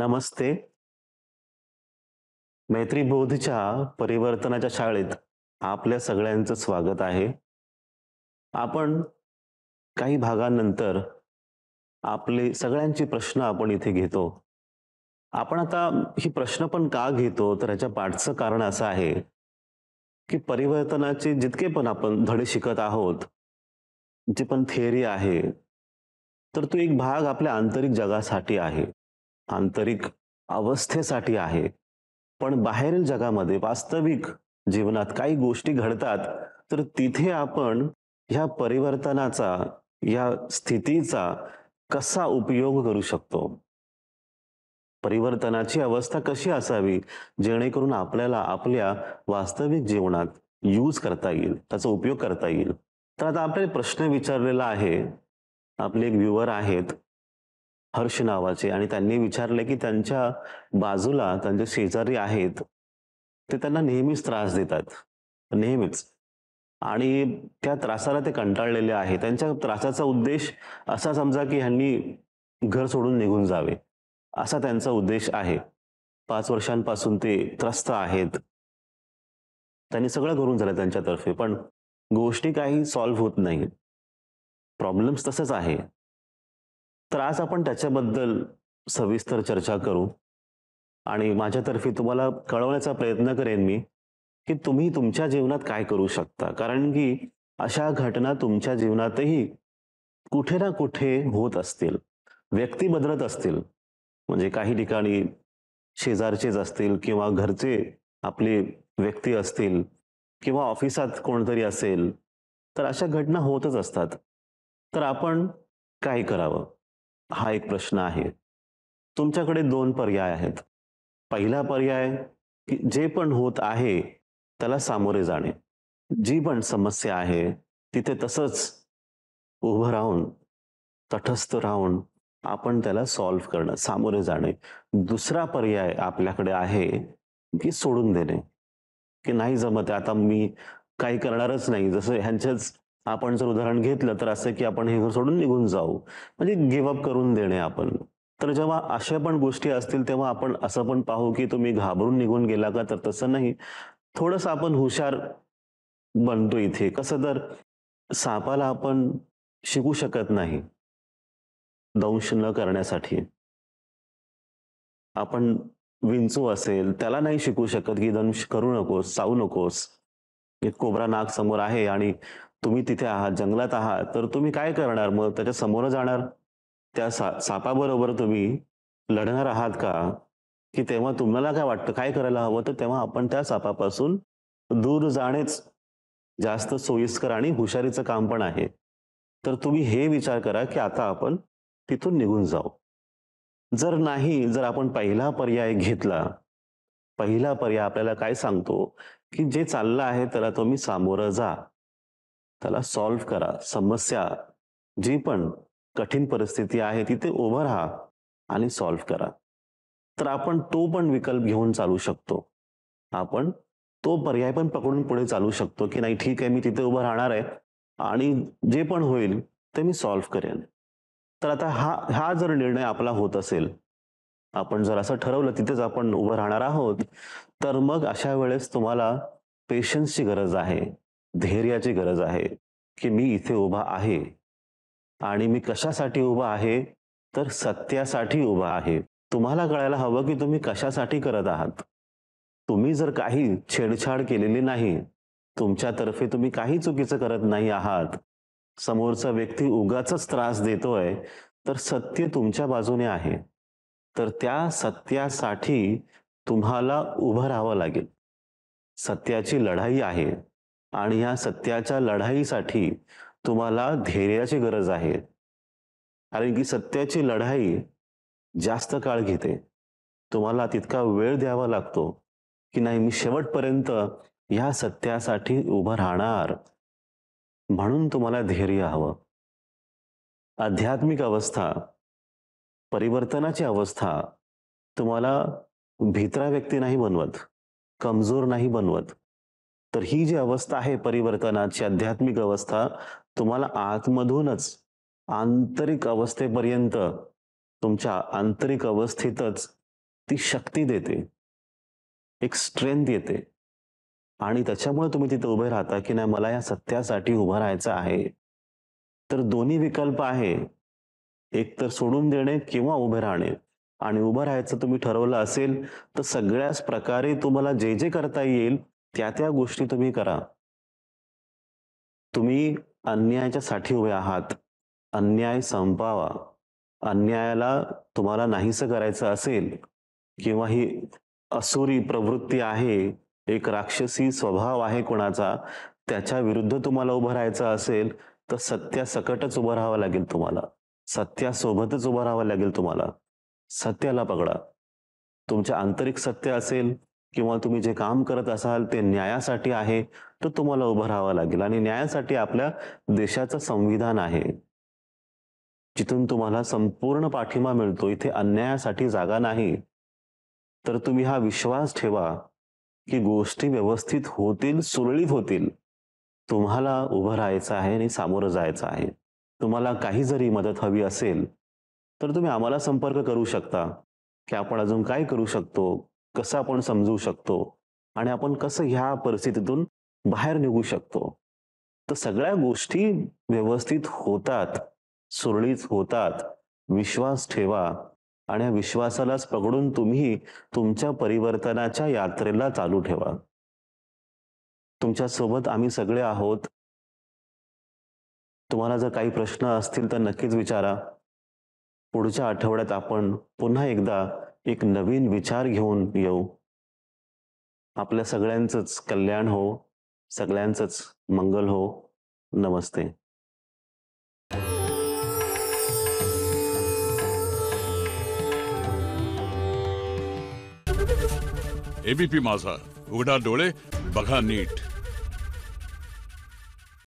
नमस्ते मैत्रीबोधच्या परिवर्तनाच्या शाळेत आपल्या सगळ्यांचं स्वागत आहे आपण काही भागानंतर आपले सगळ्यांचे प्रश्न आपण इथे घेतो आपण आता ही प्रश्न पण का घेतो तर ह्याच्या पाठचं कारण असं आहे की परिवर्तनाचे जितके पण आपण धडे शिकत आहोत जे पण थेअरी आहे तर तो एक भाग आपल्या आंतरिक जगासाठी आहे आंतरिक अवस्थेसाठी आहे पण बाहेरील जगामध्ये वास्तविक जीवनात काही गोष्टी घडतात तर तिथे आपण ह्या परिवर्तनाचा या स्थितीचा कसा उपयोग करू शकतो परिवर्तनाची अवस्था कशी असावी जेणेकरून आपल्याला आपल्या वास्तविक जीवनात यूज करता येईल त्याचा उपयोग करता येईल तर आता आपल्याला प्रश्न विचारलेला आहे आपले एक व्ह्युअर आहेत हर्ष नावाचे आणि त्यांनी विचारले की त्यांच्या बाजूला त्यांचे शेजारी आहेत ते त्यांना नेहमीच त्रास देतात नेहमीच आणि त्या त्रासाला ते कंटाळलेले आहे त्यांच्या त्रासाचा उद्देश असा समजा की ह्यांनी घर सोडून निघून जावे असा त्यांचा उद्देश आहे पाच वर्षांपासून ते त्रस्त आहेत त्यांनी सगळं करून झालं त्यांच्यातर्फे पण गोष्टी काही सॉल्व्ह होत नाही प्रॉब्लेम्स तसंच आहे तर आज आपण त्याच्याबद्दल सविस्तर चर्चा करू आणि माझ्यातर्फे तुम्हाला कळवण्याचा प्रयत्न करेन मी की तुम्ही तुमच्या जीवनात काय करू शकता कारण की अशा घटना तुमच्या जीवनातही कुठे ना कुठे होत असतील व्यक्ती बदलत असतील म्हणजे काही ठिकाणी शेजारचेच असतील किंवा घरचे आपले व्यक्ती असतील किंवा ऑफिसात कोणतरी असेल तर अशा घटना होतच असतात तर आपण काय करावं हा एक प्रश्न आहे तुमच्याकडे दोन पर्याय आहेत पहिला पर्याय की जे पण होत आहे त्याला सामोरे जाणे जी पण समस्या आहे तिथे तसंच उभं राहून तटस्थ राहून आपण त्याला सॉल्व्ह करणं सामोरे जाणे दुसरा पर्याय आपल्याकडे आहे की सोडून देणे की नाही जमत आता मी काही करणारच नाही जसं ह्यांच्याच आपण जर उदाहरण घेतलं तर असं की आपण हे घर सोडून निघून जाऊ म्हणजे गिव्हअप करून देणे आपण तर जेव्हा अशा पण गोष्टी असतील तेव्हा आपण असं पण पाहू की तुम्ही घाबरून निघून गेला का तर तसं नाही थोडस आपण हुशार बनतो इथे कसं तर सापाला आपण शिकू शकत नाही दंश न करण्यासाठी आपण विंचू असेल त्याला नाही शिकू शकत की दंश करू नकोस चावू नकोस कोबरा नाग समोर आहे आणि तुम्ही तिथे आहात जंगलात आहात तर तुम्ही काय करणार मग त्याच्या समोर जाणार त्या सा सापाबरोबर तुम्ही लढणार आहात का की तेव्हा तुम्हाला काय वाटतं काय करायला हवं तर तेव्हा आपण त्या सापापासून दूर जाणेच जास्त सोयीस्कर आणि हुशारीचं काम पण आहे तर तुम्ही हे विचार करा की आता आपण तिथून निघून जाऊ जर नाही जर आपण पहिला पर्याय घेतला पहिला पर्याय आपल्याला काय सांगतो की जे चाललं आहे त्याला तुम्ही सामोरं जा त्याला सॉल्व्ह करा समस्या जी पण कठीण परिस्थिती आहे तिथे उभं राहा आणि सॉल्व्ह करा तर आपण तो पण विकल्प घेऊन चालू शकतो आपण तो पर्याय पण पकडून पुढे चालू शकतो की नाही ठीक आहे मी तिथे उभं राहणार आहे आणि जे पण होईल ते मी सॉल्व्ह करेन तर आता हा हा जर निर्णय आपला होत असेल आपण जर असं ठरवलं तिथेच आपण उभं राहणार आहोत तर मग अशा वेळेस तुम्हाला पेशन्सची गरज आहे धैर्याची गरज आहे की मी इथे उभा आहे आणि मी कशासाठी उभा आहे तर सत्यासाठी उभा आहे तुम्हाला कळायला हवं की तुम्ही कशासाठी करत आहात तुम्ही जर काही छेडछाड केलेली नाही तुमच्यातर्फे तुम्ही काही चुकीचं करत नाही आहात समोरचा व्यक्ती उगाच त्रास देतोय तर सत्य तुमच्या बाजूने आहे तर त्या सत्यासाठी तुम्हाला उभं राहावं लागेल सत्याची लढाई आहे आणि या सत्याच्या लढाईसाठी तुम्हाला धैर्याची गरज आहे कारण की सत्याची लढाई जास्त काळ घेते तुम्हाला तितका वेळ द्यावा लागतो की नाही मी शेवटपर्यंत या सत्यासाठी उभं राहणार म्हणून तुम्हाला धैर्य हवं आध्यात्मिक अवस्था परिवर्तनाची अवस्था तुम्हाला भित्रा व्यक्ती नाही बनवत कमजोर नाही बनवत तर ही जी अवस्था आहे परिवर्तनाची आध्यात्मिक अवस्था तुम्हाला आतमधूनच आंतरिक अवस्थेपर्यंत तुमच्या आंतरिक अवस्थेतच ती शक्ती देते एक स्ट्रेंथ येते आणि त्याच्यामुळे तुम्ही तिथे उभे राहता की नाही मला या सत्यासाठी उभं राहायचं आहे तर दोन्ही विकल्प आहे एकतर सोडून देणे किंवा उभे राहणे आणि उभं राहायचं तुम्ही ठरवलं असेल तर सगळ्याच प्रकारे तुम्हाला जे जे करता येईल त्या त्या गोष्टी तुम्ही करा तुम्ही अन्यायाच्या साठी उभे आहात अन्याय संपावा अन्यायाला तुम्हाला नाहीसं करायचं असेल किंवा ही असुरी प्रवृत्ती आहे एक राक्षसी स्वभाव आहे कोणाचा त्याच्या विरुद्ध तुम्हाला उभं राहायचं असेल तर सकटच उभं राहावं लागेल तुम्हाला सत्यासोबतच उभं राहावं लागेल तुम्हाला सत्याला पकडा तुमच्या आंतरिक सत्य असेल किंवा तुम्ही जे काम करत असाल ते न्यायासाठी आहे तर तुम्हाला उभं राहावं लागेल आणि न्यायासाठी आपल्या देशाचं संविधान आहे जिथून तुम्हाला संपूर्ण पाठिंबा मिळतो इथे अन्यायासाठी जागा नाही तर तुम्ही हा विश्वास ठेवा की गोष्टी व्यवस्थित होतील सुरळीत होतील तुम्हाला उभं राहायचं आहे आणि सामोरं जायचं आहे तुम्हाला काही जरी मदत हवी असेल तर तुम्ही आम्हाला संपर्क करू शकता की आपण अजून काय करू शकतो कसं आपण समजू शकतो आणि आपण कसं ह्या परिस्थितीतून बाहेर निघू शकतो तर सगळ्या गोष्टी व्यवस्थित होतात सुरळीत होतात विश्वास ठेवा आणि या विश्वासालाच पकडून तुम्ही तुमच्या परिवर्तनाच्या यात्रेला चालू ठेवा तुमच्यासोबत आम्ही सगळे आहोत तुम्हाला जर काही प्रश्न असतील तर नक्कीच विचारा पुढच्या आठवड्यात आपण पुन्हा एकदा एक नवीन विचार घेऊन येऊ आपल्या सगळ्यांचंच कल्याण हो सगळ्यांचंच मंगल हो नमस्ते एबीपी माझा उघडा डोळे बघा नीट